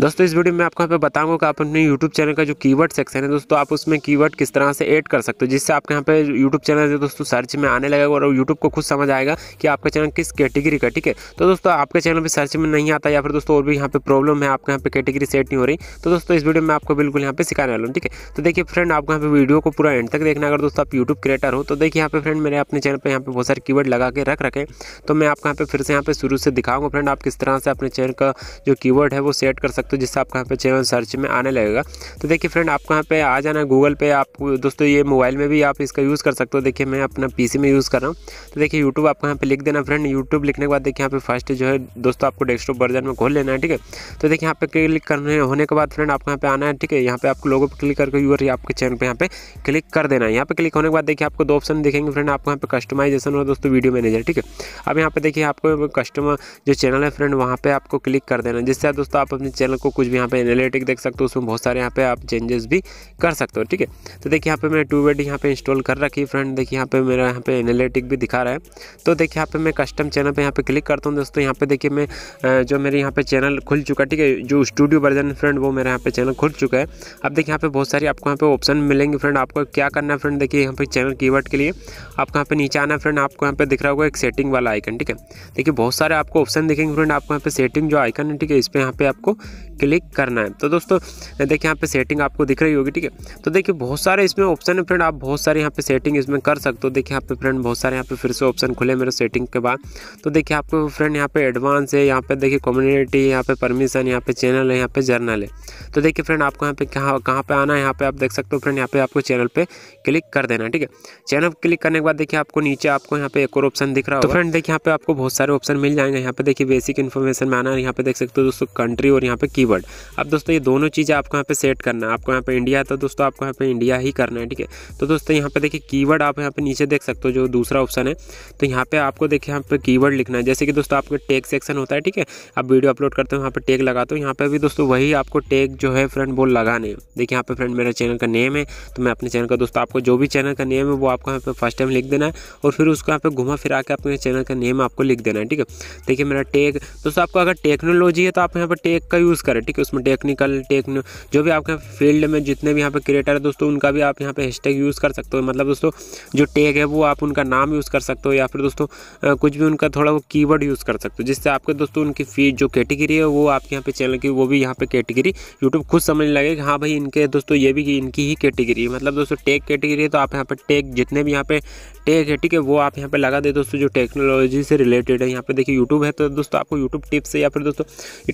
दोस्तों इस वीडियो में आपको यहाँ पे बताऊंगा कि आप अपने यूट्यूब चैनल का जो कीवर्ड सेक्शन है दोस्तों आप उसमें कीवर्ड किस तरह से ऐड कर सकते हो जिससे आपके यहाँ पे यूट्यूब चैनल जो दोस्तों सर्च में आने लगेगा और यूट्यूब को खुद समझ आएगा कि आपका चैनल किस कैटेगरी का ठीक है तो दोस्तों आपके चैनल पर सर्च में नहीं आता या फिर दोस्तों और भी यहाँ पर प्रॉब्लम है आपके यहाँ पे कैटेगरी सेट नहीं हो रही तो दोस्तों इस वीडियो में आपको बिल्कुल यहाँ पे सिखाने वाला हूँ ठीक है तो देखिए फ्रेंड आपको यहाँ पर वीडियो को पूरा एंड तक देखना अगर दोस्तों आप यूट्यूब क्रिएटर हो तो देखिए यहाँ पर फ्रेंड मेरे अपने चैनल पर यहाँ पर बहुत सारे कीवर्ड लगा के रख रखें तो मैं आपको यहाँ पर फिर से यहाँ पर शुरू से दिखाऊंगा फ्रेंड आप किस तरह से अपने चैनल का जो की है वो सेट कर सकते हो जिससे आपको यहाँ पे चैनल सर्च में आने लगेगा तो देखिए फ्रेंड आपको यहाँ पे आ जाना है गूगल पे आप दोस्तों ये मोबाइल में भी आप इसका यूज़ कर सकते हो देखिए मैं अपना पीसी में यूज़ कर रहा हूँ तो देखिए यूट्यूब आपको यहाँ पे लिख देना फ्रेंड यूट्यूब लिखने के बाद देखिए यहाँ पे फर्स्ट जो है दोस्तों आपको डेस्कटॉप वर्जन में खोल लेना है ठीक है तो देखिए यहाँ पे क्लिक करने होने के बाद फ्रेंड आपको यहाँ पे आना है ठीक है यहाँ पे आपको लोगों पर क्लिक करके यूर आपके चैनल पर यहाँ पे क्लिक कर देना है यहाँ पे क्लिक होने के बाद देखिए आपको दो ऑप्शन दिखेंगे फ्रेंड आपको यहाँ पे कस्टमाइजेशन और दोस्तों वीडियो मैनेजर ठीक है अब यहाँ पे देखिए आपको कस्टमर जो चैनल है फ्रेंड वहाँ पर आपको क्लिक कर देना जिससे दोस्तों आप अपने चैनल को कुछ भी यहाँ पे एनालिटिक देख सकते हो उसमें बहुत सारे यहाँ पे आप चेंजेस भी कर सकते हो ठीक है तो देखिए यहाँ पे मैं टू वेड यहाँ पे इंस्टॉल कर रखी है फ्रेंड देखिए यहाँ पे मेरा यहाँ पे एनालिटिक भी दिखा रहा है तो देखिए यहाँ पे मैं कस्टम चैनल पर यहाँ पे क्लिक करता हूँ दोस्तों यहाँ पे देखिए मैं जो मेरे यहाँ पे चैनल खुल चुका है ठीक है जो स्टूडियो वर्जन फ्रेंड वो मेरा यहाँ पे चैनल खुल चुका है अब देखिए यहाँ पे बहुत सारी आपको यहाँ पे ऑप्शन मिलेंगे फ्रेंड आपको क्या करना है फ्रेंड देखिए यहाँ पे चैनल की के लिए आपको यहाँ पे नीचे आना फ्रेंड आपको यहाँ पे दिख रहा होगा एक सेटिंग वाला आइकन ठीक है देखिए बहुत सारे आपको ऑप्शन दिखेंगे फ्रेंड आपको यहाँ पे सेटिंग जो आइकन है ठीक है इस पर यहाँ पे आपको क्लिक करना है तो दोस्तों देखिए यहाँ पे सेटिंग आपको दिख रही होगी ठीक है तो देखिए बहुत सारे इसमें ऑप्शन है फ्रेंड आप बहुत सारे यहाँ पे सेटिंग इसमें कर सकते हो देखिए यहाँ पे फ्रेंड बहुत सारे यहाँ पे फिर से ऑप्शन खुले मेरे सेटिंग के बाद तो देखिए आपको फ्रेंड यहाँ पे एडवांस है यहाँ पे देखिए कम्युनिटी यहाँ पे परमिशन यहाँ पे चैनल है यहाँ पे जर्नल है तो देखिए फ्रेंड आपको यहाँ पे कहाँ कहाँ पे आना है यहाँ पे आप देख सकते हो फ्रेंड यहाँ पे आपको चैनल पर क्लिक कर देना ठीक है चैनल क्लिक करने के बाद देखिए आपको नीचे आपको यहाँ पे एक और ऑप्शन दिख रहा है तो फ्रेंड देखिए यहाँ पे आपको बहुत सारे ऑप्शन मिल जाएंगे यहाँ पे देखिए बेसिक इन्फॉर्मेशन में आना है यहाँ पे देख सकते हो दोस्तों कंट्री कंट्री और यहाँ पे कीवर्ड अब दोस्तों ये दोनों चीज़ें आपको यहाँ पे सेट करना है आपको यहाँ पे इंडिया है तो दोस्तों आपको यहाँ पे इंडिया ही करना है ठीक है तो दोस्तों यहाँ पे देखिए कीवर्ड आप यहाँ पे नीचे देख सकते हो जो दूसरा ऑप्शन है तो यहाँ पे आपको देखिए यहाँ पे की लिखना है जैसे कि दोस्तों आपका टेक सेक्शन होता है ठीक है आप वीडियो अपलोड करते हो यहाँ पर टेक लगाते हो यहाँ पर भी दोस्तों वही आपको टेक जो है फ्रेंड वो लगाने देखिए यहाँ पर फ्रेंड मेरा चैनल का नेम है तो मैं अपने चैनल का दोस्तों आपको जो भी चैनल का नेम है वो आपको यहाँ पर फर्स्ट टाइम लिख देना है और फिर उसको यहाँ पर घुमा फिरा के अपने चैनल का नेम आपको लिख देना है ठीक है देखिए मेरा टेक दोस्तों आपको अगर टेक्नोलॉजी है तो आप यहाँ पर टेक एक का यूज़ करें ठीक है उसमें टेक्निकल टेक्नो जो भी आपके फील्ड में जितने भी यहाँ पे क्रिएटर है दोस्तों उनका भी आप यहाँ पे हैशटैग यूज़ कर सकते हो मतलब दोस्तों जो टैग है वो आप उनका नाम यूज़ कर सकते हो या फिर दोस्तों कुछ भी उनका थोड़ा वो कीवर्ड यूज़ कर सकते हो जिससे आपके दोस्तों उनकी फी जो कैटेगरी है वो आपके यहाँ पे चैनल की वो भी यहाँ पे कैटेगरी यूट्यूब खुद समझने लगे कि हाँ भाई इनके दोस्तों ये भी इनकी ही कैटेगरी है मतलब दोस्तों टैग कैटेगरी है तो आप यहाँ पर टैग जितने भी यहाँ पे टैग है ठीक है वो आप यहाँ पे लगा दे दोस्तों जो टेक्नोलॉजी से रिलेटेड है यहाँ पे देखिए यूट्यूब है तो दोस्तों आपको यूट्यूब टिप्स या फिर दोस्तों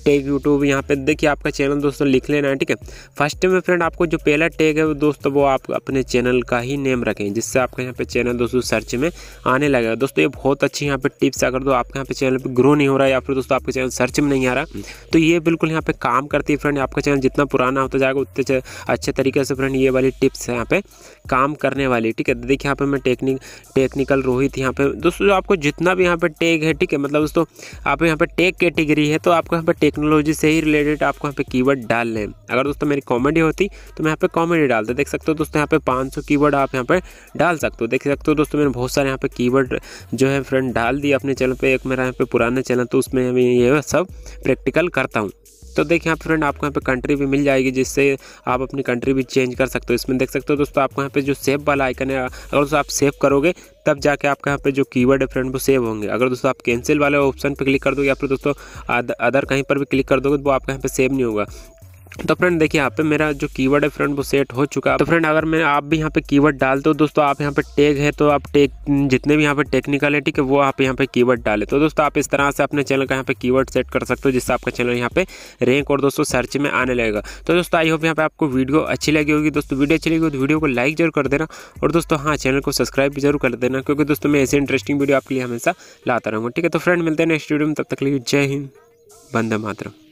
टेक यूट्यूब यूट्यूब यहाँ पे देखिए आपका चैनल दोस्तों लिख लेना है ठीक है फर्स्ट में फ्रेंड आपको जो पहला टैग है वो दोस्तों वो आप अपने चैनल का ही नेम रखें जिससे आपका यहाँ पे चैनल दोस्तों सर्च में आने लगेगा दोस्तों ये बहुत अच्छी यहाँ पे टिप्स अगर दो आपके यहाँ पे चैनल पर ग्रो नहीं हो रहा है या फिर दोस्तों आपका चैनल सर्च में नहीं आ रहा तो ये बिल्कुल यहाँ पे काम करती है फ्रेंड आपका चैनल जितना पुराना होता जाएगा उतने अच्छे तरीके से फ्रेंड ये वाली टिप्स है यहाँ पे काम करने वाली ठीक है देखिए यहाँ पे मैं टेक्निक टेक्निकल रोहित यहाँ पे दोस्तों आपको जितना भी यहाँ पे टैग है ठीक है मतलब दोस्तों आप यहाँ पे टेक कैटेगरी है तो आपको यहाँ पे टेक्नोलॉजी इससे ही रिलेटेड आपको यहाँ पे कीवर्ड डाल लें अगर दोस्तों मेरी कॉमेडी होती तो मैं यहाँ पे कॉमेडी डालता देख सकते हो दोस्तों यहाँ पे 500 कीवर्ड आप यहाँ पे डाल सकते हो देख सकते हो दोस्तों मैंने बहुत सारे यहाँ पे कीवर्ड जो है फ्रेंड डाल दिए अपने चैनल पर एक मेरा यहाँ पे पुराना चैनल तो उसमें ये सब प्रैक्टिकल करता हूँ तो देखिए यहाँ पे फ्रेंड आपको यहाँ पे कंट्री भी मिल जाएगी जिससे आप अपनी कंट्री भी चेंज कर सकते हो इसमें देख सकते हो दोस्तों आपको यहाँ पे जो सेव वाला आइकन है अगर दोस्तों आप सेव करोगे तब जाके आपके यहाँ पे जो कीवर्ड है फ्रेंड वो सेव होंगे अगर दोस्तों आप कैंसिल वाले ऑप्शन पे क्लिक कर दोगे या फिर दोस्तों अदर कहीं पर भी क्लिक कर दोगे तो वो आपके यहाँ पे सेव नहीं होगा तो फ्रेंड देखिए यहाँ पे मेरा जो कीवर्ड है फ्रेंड वो सेट हो चुका है तो फ्रेंड अगर मैं आप भी यहाँ पे कीवर्ड डालते हो दोस्तों आप यहाँ पे टैग है तो आप टैग जितने भी यहाँ पे टेक्निकल है ठीक है वो आप यहाँ पे कीवर्ड डाले तो दोस्तों आप इस तरह से अपने चैनल का यहाँ पे कीवर्ड सेट कर सकते हो जिससे आपका चैनल यहाँ पे रैंक और दोस्तों सर्च में आने लगेगा तो दोस्तों आई होप यहाँ पे आपको वीडियो अच्छी लगी होगी दोस्तों वीडियो अच्छी लगी तो वीडियो को लाइक जरूर कर देना और दोस्तों हाँ चैनल को सब्सक्राइब भी जरूर कर देना क्योंकि दोस्तों मैं ऐसे इंटरेस्टिंग वीडियो आपके लिए हमेशा लाता रहूँगा ठीक है तो फ्रेंड मिलते हैं नेक्स्ट वीडियो में तब तक लिए जय हिंद बंदे मातरम